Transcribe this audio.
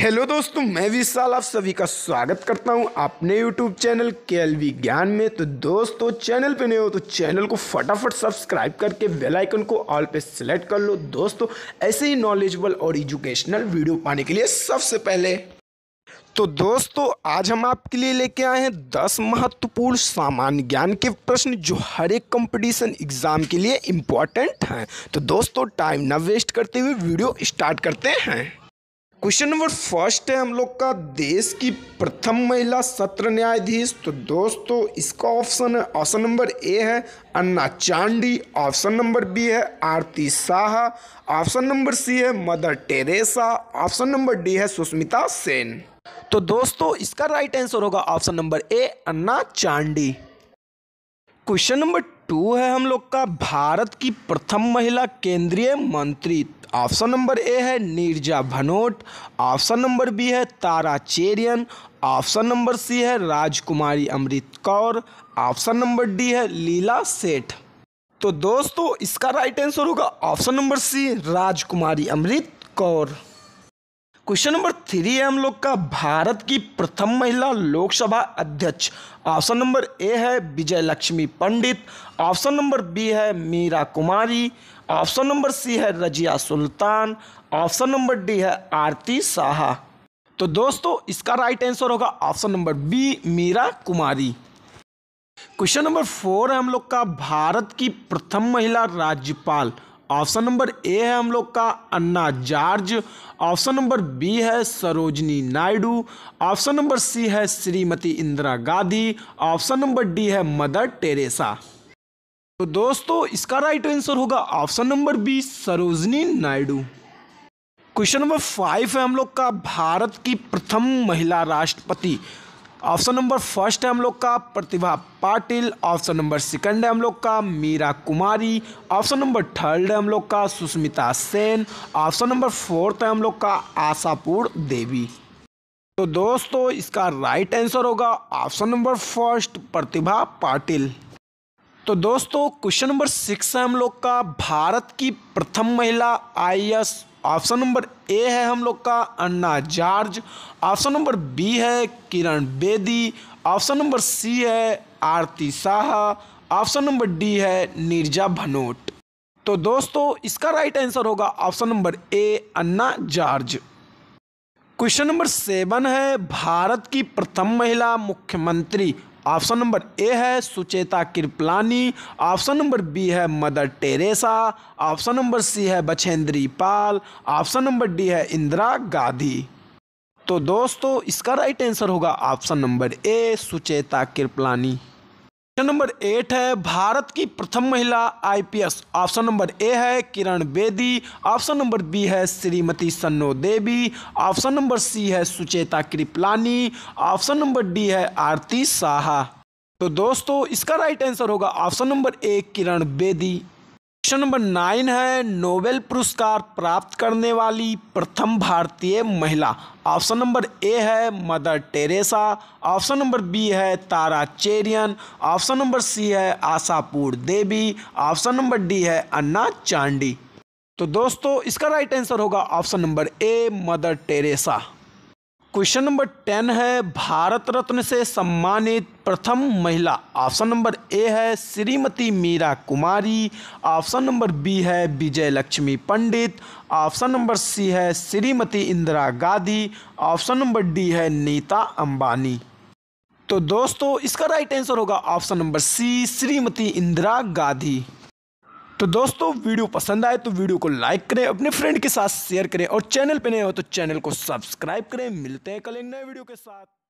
hello दोस्तों मैं विशाल आप सभी का स्वागत करता हूं अपने यूट्यूब चैनल के एल ज्ञान में तो दोस्तों चैनल पे नए हो तो चैनल को फटाफट सब्सक्राइब करके बेल आइकन को ऑल पे सेलेक्ट कर लो दोस्तों ऐसे ही नॉलेजेबल और एजुकेशनल वीडियो पाने के लिए सबसे पहले तो दोस्तों आज हम आपके लिए लेके आए हैं दस महत्वपूर्ण सामान्य ज्ञान के प्रश्न जो हर एक कंपटीशन एग्जाम के लिए इम्पोर्टेंट हैं तो दोस्तों टाइम ना वेस्ट करते हुए वीडियो स्टार्ट करते हैं क्वेश्चन नंबर फर्स्ट है हम लोग का देश की प्रथम महिला सत्र न्यायाधीश तो दोस्तों इसका ऑप्शन है ऑप्शन नंबर ए है Anna Chandy option number B है Aarti Shah option number C है Mother Teresa option number D है सुष्मिता सेन तो दोस्तों इसका राइट आंसर होगा option number A Anna Chandy question number two है हम लोग का भारत की प्रथम महिला केंद्रीय मंत्री ऑप्शन नंबर ए है Neerja Bhanot option number B है Tara Cherian option number C है Rajkumari Amrit Kaur option number D है लीला सेठ तो दोस्तों इसका राइट आंसर होगा option number C Rajkumari Amrit Kaur question number three है हम लोग का भारत की प्रथम महिला लोकसभा अध्यक्ष ऑप्शन नंबर ए है Vijay Lakshmi Pandit option number B है Meera Kumari option number C है Razia Sultan option number D है आरती साहा तो दोस्तों इसका राइट आंसर होगा option number B Meera Kumari question number four है हम लोग का भारत की प्रथम महिला राज्यपाल ऑप्शन नंबर ए है हम लोग का Anna George option number B है Sarojini Naidu option number C है Shrimati Indira Gandhi option number D है मदर टेरेसा तो दोस्तों इसका राइट आंसर होगा option number B Sarojini Naidu question number five है हम लोग का भारत की प्रथम महिला राष्ट्रपति ऑप्शन नंबर फर्स्ट है हम लोग का Pratibha Patil option number second है हम लोग का Meera Kumari option number third है हम लोग का Sushmita Sen option number fourth है हम लोग का आशापुर देवी तो दोस्तों इसका राइट आंसर होगा option number first Pratibha Patil तो दोस्तों क्वेश्चन नंबर सिक्स है हम लोग का भारत की प्रथम महिला आई ऑप्शन नंबर ए है हम लोग का Anna George option number B है Kiran Bedi option number C है Aarti Shah option number D है नीरजा भनोट तो दोस्तों इसका राइट आंसर होगा option number A Anna George question number seven है भारत की प्रथम महिला मुख्यमंत्री ऑप्शन नंबर ए है Sucheta Kripalani option number B है Mother Teresa option number C है Bachendri Pal option number D है इंदिरा गांधी तो दोस्तों इसका राइट आंसर होगा option number A Sucheta Kripalani question number eight है भारत की प्रथम महिला आईपीएस ऑप्शन नंबर ए है Kiran Bedi option number B है Shrimati Sanno Devi option number C है Sucheta Kripalani option number D है आरती साहा तो दोस्तों इसका राइट आंसर होगा option number A Kiran Bedi question number nine है नोबेल पुरस्कार प्राप्त करने वाली प्रथम भारतीय महिला ऑप्शन नंबर ए है Mother Teresa option number B है Tara Cherian option number C है Ashapur Devi option number D है अन्ना चांडी तो दोस्तों इसका राइट आंसर होगा option number A Mother Teresa question number ten है भारत रत्न से सम्मानित प्रथम महिला ऑप्शन नंबर ए है Shrimati Meera Kumari option number B है Vijay Lakshmi Pandit option number C है Shrimati Indira Gandhi option number D है नीता अंबानी तो दोस्तों इसका राइट आंसर होगा option number C Shrimati Indira Gandhi तो दोस्तों वीडियो पसंद आए तो वीडियो को लाइक करें अपने फ्रेंड के साथ शेयर करें और चैनल पर नए हो तो चैनल को सब्सक्राइब करें मिलते हैं कल एक नए वीडियो के साथ